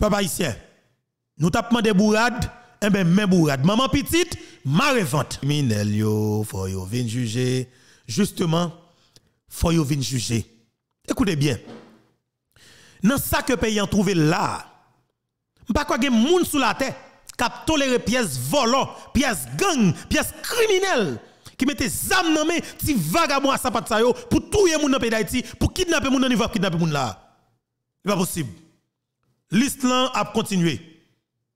Papa ici, nous tapons des eh ben, bourrades, et bien mes bourrades. Maman petite, ma revente. Minel il faut yo juger. Justement, faut yo juger. Écoutez bien. Dans ça que pays a trouvé là, pas quoi gen moun sous la terre toléré des pièces volants, pièces gang, pièces criminelles qui mettent zam nan main ti vagabond à sa yo pour touyer moun dans pays d'Haïti, pour kidnapper gens dans kidnapper moun là. C'est pas possible l'Islam a continué.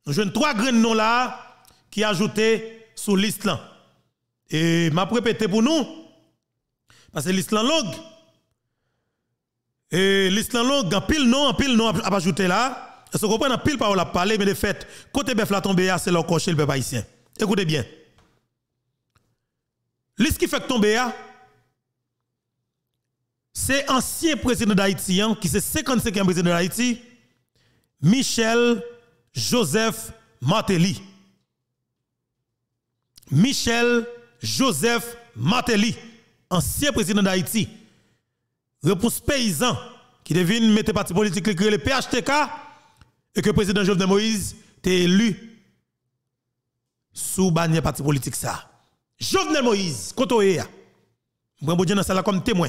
Nous avons trois grands noms là qui ajouté sur l'Islam. Et m'a répété pour nous, parce que l'Islam longue, et l'Islam longue, en pile non, en pile non, a ajouté là. Est-ce vous comprend en pile parole a parlé. mais de fait, côté bœuf la tombée, ah, c'est leur cocher le peuple haïtien. Écoutez bien. L'Islam qui fait tomber, ah, c'est ancien président d'Haïti, hein, qui c'est 55e président d'Haïti, Michel Joseph Martelly. Michel Joseph Martelly, ancien président d'Haïti, repousse paysan qui devine mettre parti politique le PHTK et que président Jovenel Moïse est élu sous bannière parti politique ça. Jovenel Moïse, je sala comme témoin.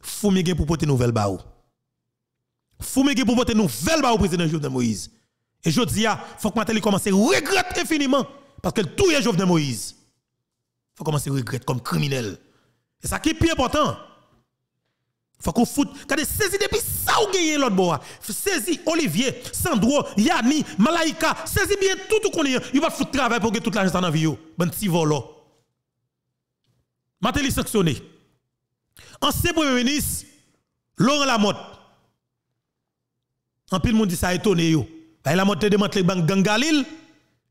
Foumigé pour porter nouvelle baou faut qui pour voter nouvelle au président Jovenel Moïse. Et je dis, il faut que Matéli commence à regretter infiniment parce que tout est Jovenel Moïse. Il faut commencer à regretter comme criminel. Et ça qui est plus important. Il faut qu'on foute. Quand saisi depuis ça ou gagné l'autre bois. Saisi Olivier, Sandro, Yanni, Malaika. Saisi bien tout tout qu'on a. Il va foutre travail pour que toute l'argent dans la vie. Ben petit volo. Matéli sanctionné. Ancien premier ministre, Laurent Lamotte. En pile, monde dit ça étonné yo. Bah, il a monté démantelé les banques gang Galil.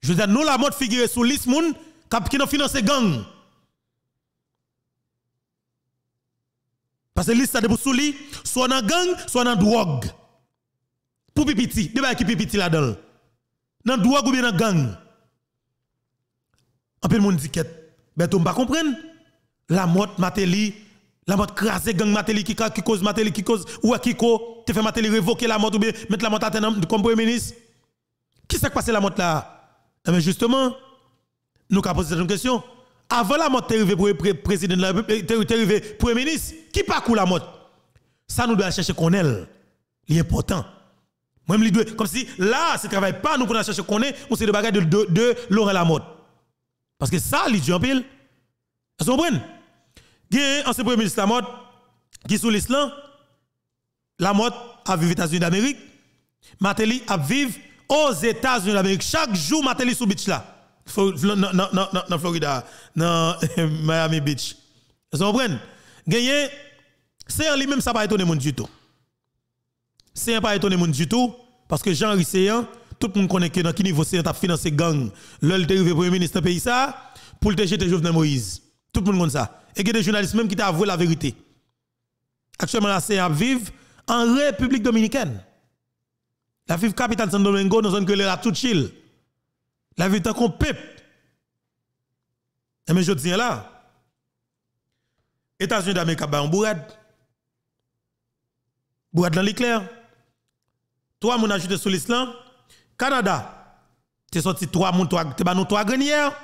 Je veux dire, nous la monte figure sur liste moun qui nous finance gang. Parce que liste ça de li, soit dans gang, soit dans drogue. Pour pipiti, de qui pipiti là-dedans. Dans drogue ou bien dans gang. En pile, monde dit qu'est. Ben, Mais tu ne comprends pas. La motte, Matéli, la mode crasé gang Matéli qui cause Matéli qui cause ou Kiko, te fait Matéli révoquer la mode ou bien mettre la mode à terre comme premier ministre. Qui s'est passé la mode là Mais eh ben, justement, nous avons posé une question. Avant la mode tu arrivé président de la République, eh, arrivé premier ministre. Qui parcourt la mode Ça nous doit chercher qu'on est. L'important. Même comme si là, ce travail pas nous pouvons chercher qu'on est, ou c'est le bagage de, de, de Laurent Lamotte. Parce que ça, les dit en pile. Vous comprenez Gen, ancien premier ministre mode, qui sous la mode a vécu aux États-Unis d'Amérique, Matéli a vécu aux États-Unis d'Amérique. Chaque jour, Matéli sous beach là. Dans Florida, dans Miami Beach. Vous comprenez? Gagné, c'est en lui-même, ça va étonner mon du tout. C'est pas étonner mon du tout, parce que Jean Risséan, hein, tout le monde connaît que dans qui niveau c'est a financé gang, est arrivé premier ministre pays ça, pour le TGT Jovenel Moïse. Tout le monde connaît ça et que des journalistes même qui t'a avoué la vérité. Actuellement, la à vivre en République dominicaine. La vive capitale San Domingo, nous une que la tout chill. La vie tant qu'on peuple. Et mais je dis là, États-Unis d'Amérique, un bah, bourrade. Bourrade dans l'éclair. Trois mon ajouté sur l'Islam. Canada, es sorti trois tu es banon trois grenières.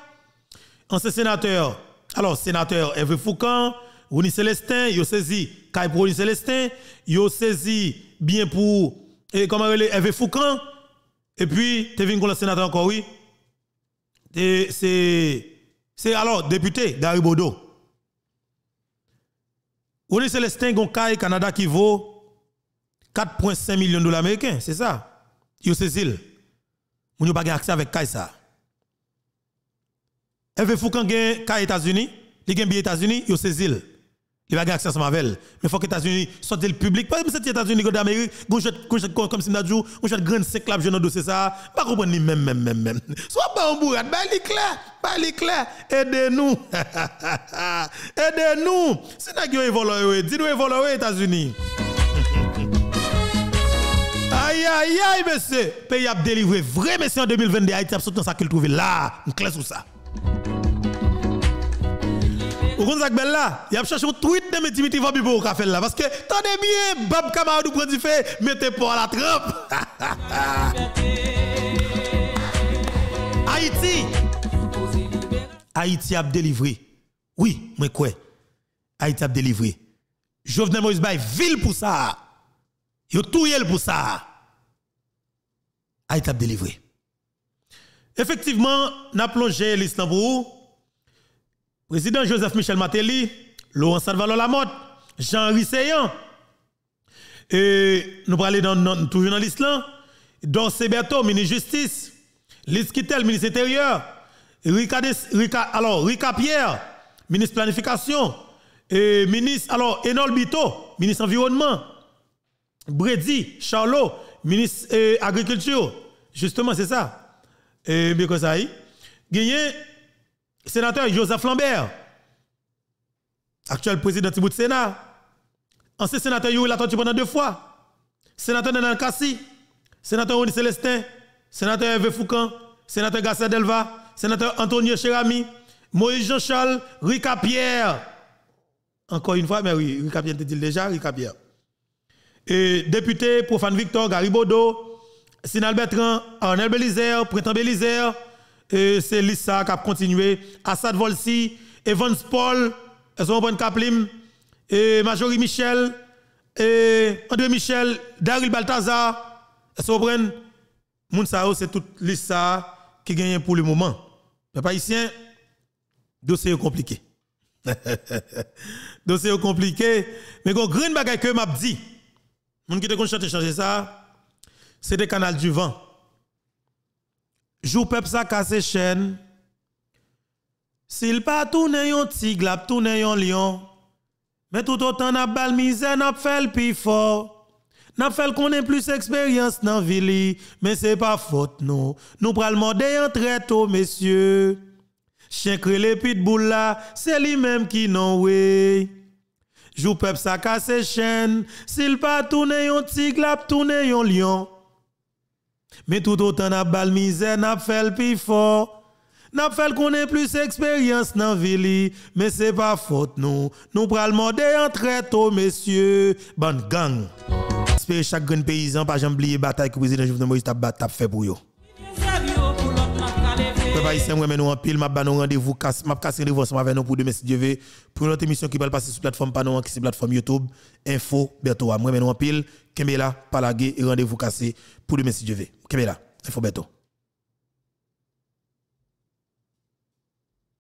Ancien sénateur, alors, sénateur Hervé Foucan, Rony Célestin, il a saisi Kai pour Rony Célestin, il saisi bien pour, et eh, comment est, Hervé Foucan, et puis, tu es venu le sénateur encore, oui. C'est, c'est alors député Bodo, Rony Célestin, un Kai Canada qui vaut 4,5 millions de dollars américains, c'est ça. Il a saisi. Il n'y a pas accès avec Kai ça. Hervé eh Foucan gagne les États-Unis, il gagne bien États-Unis, il saisi il va gagner accès à Mais il faut que les États-Unis sortent le public. Par exemple, les États-Unis, d'Amérique, comme si nous avons dit, grand 5 clubs, ne dossier ça. Je ne comprends même, même, même, même. Soit pas en bourrade, bah, il clair, bah, il clair. Aidez-nous. Aidez-nous. C'est nous qui évoluer. dis-nous évoluer aux États-Unis. Aïe, aïe, aïe, monsieur. Pays a délivré vrai, monsieur, en 2020, Haïti a sauté dans sa culture là. On clé sur ça. Vous connaissez Zach Bell a cherché un tweet de Dimitri Vabi pour café là. Parce que, tenez bien, Bab Kamaradou prend du fait, mettez pas à la trempe. Haïti. Haïti a délivré. Oui, moi quoi Haïti a délivré. Jovenel Moïse Bay, ville pour ça. Yo tout yel pour ça. Haïti a délivré. Effectivement, n'a plongé l'Istanbul Président Joseph Michel Matéli, Laurent Salvalo Lamotte, Jean-Henri et nous parlons dans, l'Islande, toujours dans ministre Dorsey ministre justice, Liz Kittel, ministre intérieur, Rika, Rika, alors, de Pierre, ministre planification, et ministre, alors, Enol Bito, ministre environnement, Bredi, Charlot, ministre agriculture. Justement, c'est ça. Et bien que ça y sénateur Joseph Lambert, actuel président du Sénat, ancien sénateur Yuri Latonti pendant deux fois, sénateur Nanan Kassi, sénateur Rony Célestin, sénateur Hervé Foucan, sénateur Garcia Delva, sénateur Antonio Cherami, Moïse Jean-Charles, Rika Pierre. Encore une fois, mais oui, Rika Pierre te dit déjà, Rika Pierre. Et député Profane Victor Garibodo, Sinal Bertrand, Arnel Bélizer, prétend Bélizer, et c'est Lisa qui a continué. Assad Volsi, Evans Paul, Kaplim, et Majorie Michel, et André Michel, Daryl Baltazar, Sobren. Mounsao, c'est toute Lisa qui gagné pour le moment. Mais pas ici, hein? dossier compliqué. dossier compliqué. Mais quand green a que m'a dit, moun qui te changer ça, c'était canal du vent. Jou peuple sa casse chaînes S'il pas tourne un tigre, l'a tourne un lion. Mais tout autant n'a bal misère, n'a fait le plus fort. N'a fait qu'on plus expérience dans ville mais c'est pas faute non. Nous pral modé en très tôt messieurs. Chien les boules là, c'est lui-même qui non oui. Jou peuple sa casse chaînes S'il pas tourne un tigre, l'a tourne un lion. Mais tout autant n'a bal misère, n'a fait le plus fort. N'a fait qu'on ait plus expérience dans la ville, mais c'est pas faute nous. Nous pral le en très tôt, oh, messieurs, bonne gang. J'espère chaque grand paysan pas la bataille que président Jovenel Moïse t'a fait pour eux. Haïtien, moi, nous en pile, m'a banon rendez-vous, m'a cassé rendez-vous ensemble avec nous pour demain, si Dieu veut, pour notre émission qui va passer sur plateforme Panon, qui c'est plateforme YouTube, Info, Berto. Moi, nous en pile, Kembela, Palagé, et rendez-vous cassé pour demain, si Dieu veut. Kembela, Info, Berto.